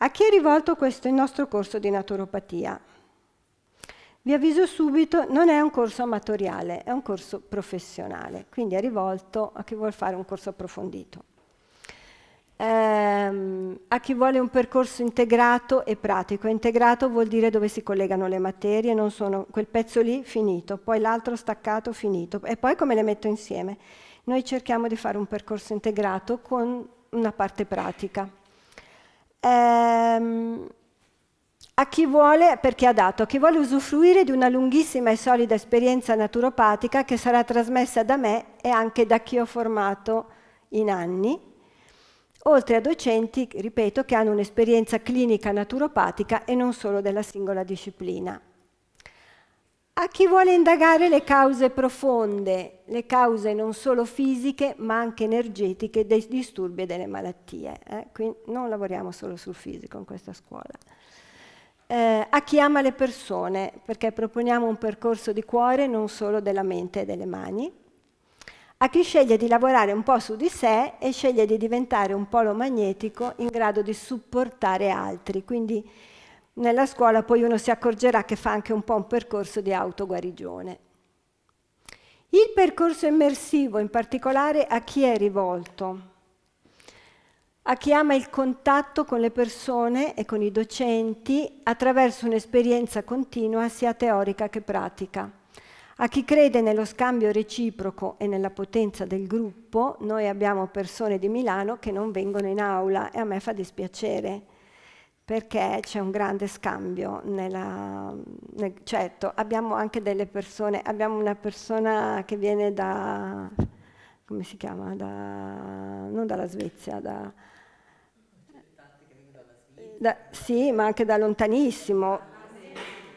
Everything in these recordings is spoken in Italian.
A chi è rivolto questo il nostro corso di naturopatia? Vi avviso subito, non è un corso amatoriale, è un corso professionale, quindi è rivolto a chi vuole fare un corso approfondito, ehm, a chi vuole un percorso integrato e pratico. Integrato vuol dire dove si collegano le materie, non sono quel pezzo lì finito, poi l'altro staccato finito e poi come le metto insieme. Noi cerchiamo di fare un percorso integrato con una parte pratica ehm, a chi vuole, perché ha dato, a chi vuole usufruire di una lunghissima e solida esperienza naturopatica che sarà trasmessa da me e anche da chi ho formato in anni, oltre a docenti, ripeto, che hanno un'esperienza clinica naturopatica e non solo della singola disciplina a chi vuole indagare le cause profonde, le cause non solo fisiche ma anche energetiche dei disturbi e delle malattie. Eh? Quindi non lavoriamo solo sul fisico in questa scuola. Eh, a chi ama le persone, perché proponiamo un percorso di cuore non solo della mente e delle mani. A chi sceglie di lavorare un po' su di sé e sceglie di diventare un polo magnetico in grado di supportare altri. Quindi nella scuola poi uno si accorgerà che fa anche un po' un percorso di autoguarigione. Il percorso immersivo in particolare a chi è rivolto? A chi ama il contatto con le persone e con i docenti attraverso un'esperienza continua sia teorica che pratica. A chi crede nello scambio reciproco e nella potenza del gruppo, noi abbiamo persone di Milano che non vengono in aula e a me fa dispiacere perché c'è un grande scambio, nella, nel, certo abbiamo anche delle persone, abbiamo una persona che viene da, come si chiama, da, non dalla Svezia, da, da, sì, ma anche da lontanissimo.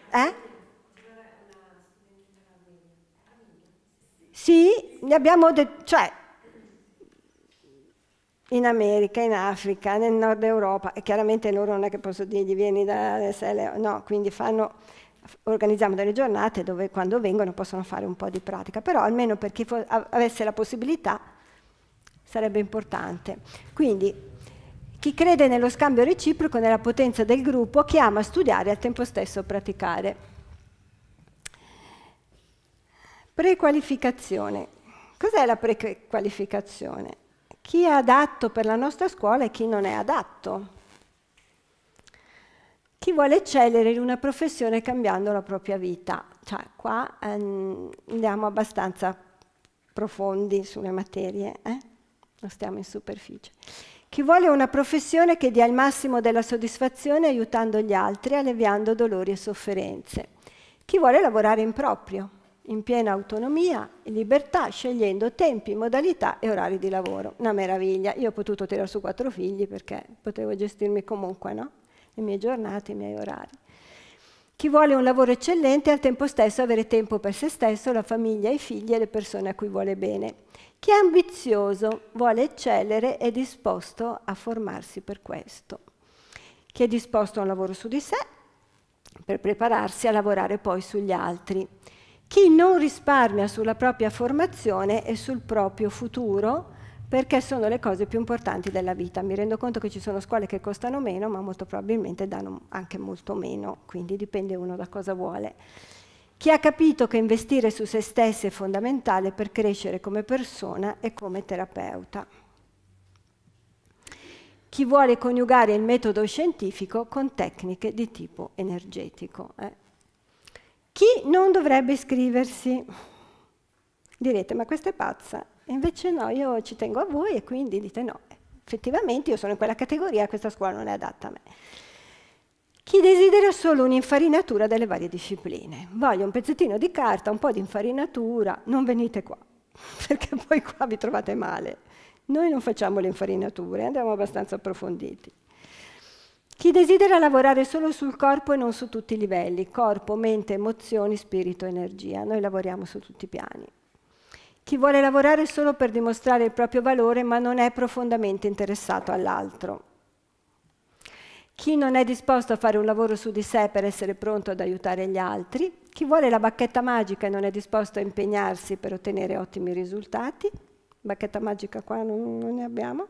Eh? Sì, ne abbiamo, detto, cioè in America, in Africa, nel nord Europa e chiaramente loro non è che posso dirgli vieni da SL, eh, no, quindi fanno, organizziamo delle giornate dove quando vengono possono fare un po' di pratica, però almeno per chi avesse la possibilità sarebbe importante. Quindi chi crede nello scambio reciproco, nella potenza del gruppo, chi ama studiare e al tempo stesso praticare. Prequalificazione. Cos'è la prequalificazione? chi è adatto per la nostra scuola e chi non è adatto. Chi vuole eccellere in una professione cambiando la propria vita. Cioè, qua ehm, andiamo abbastanza profondi sulle materie, eh? non stiamo in superficie. Chi vuole una professione che dia il massimo della soddisfazione aiutando gli altri, alleviando dolori e sofferenze. Chi vuole lavorare in proprio, in piena autonomia e libertà, scegliendo tempi, modalità e orari di lavoro. Una meraviglia. Io ho potuto tirare su quattro figli perché potevo gestirmi comunque, no? Le mie giornate, i miei orari. Chi vuole un lavoro eccellente e al tempo stesso avere tempo per se stesso, la famiglia, i figli e le persone a cui vuole bene. Chi è ambizioso, vuole eccellere, è disposto a formarsi per questo. Chi è disposto a un lavoro su di sé per prepararsi a lavorare poi sugli altri. Chi non risparmia sulla propria formazione e sul proprio futuro, perché sono le cose più importanti della vita. Mi rendo conto che ci sono scuole che costano meno, ma molto probabilmente danno anche molto meno, quindi dipende uno da cosa vuole. Chi ha capito che investire su se stessi è fondamentale per crescere come persona e come terapeuta. Chi vuole coniugare il metodo scientifico con tecniche di tipo energetico. Eh? Chi non dovrebbe iscriversi? Direte, ma questa è pazza. invece no, io ci tengo a voi e quindi dite no. Effettivamente io sono in quella categoria, questa scuola non è adatta a me. Chi desidera solo un'infarinatura delle varie discipline. Voglio un pezzettino di carta, un po' di infarinatura, non venite qua, perché poi qua vi trovate male. Noi non facciamo le infarinature, andiamo abbastanza approfonditi. Chi desidera lavorare solo sul corpo e non su tutti i livelli, corpo, mente, emozioni, spirito, energia. Noi lavoriamo su tutti i piani. Chi vuole lavorare solo per dimostrare il proprio valore ma non è profondamente interessato all'altro. Chi non è disposto a fare un lavoro su di sé per essere pronto ad aiutare gli altri. Chi vuole la bacchetta magica e non è disposto a impegnarsi per ottenere ottimi risultati. Bacchetta magica qua non, non ne abbiamo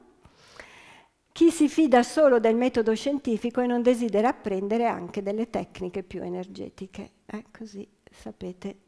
chi si fida solo del metodo scientifico e non desidera apprendere anche delle tecniche più energetiche. Eh, così sapete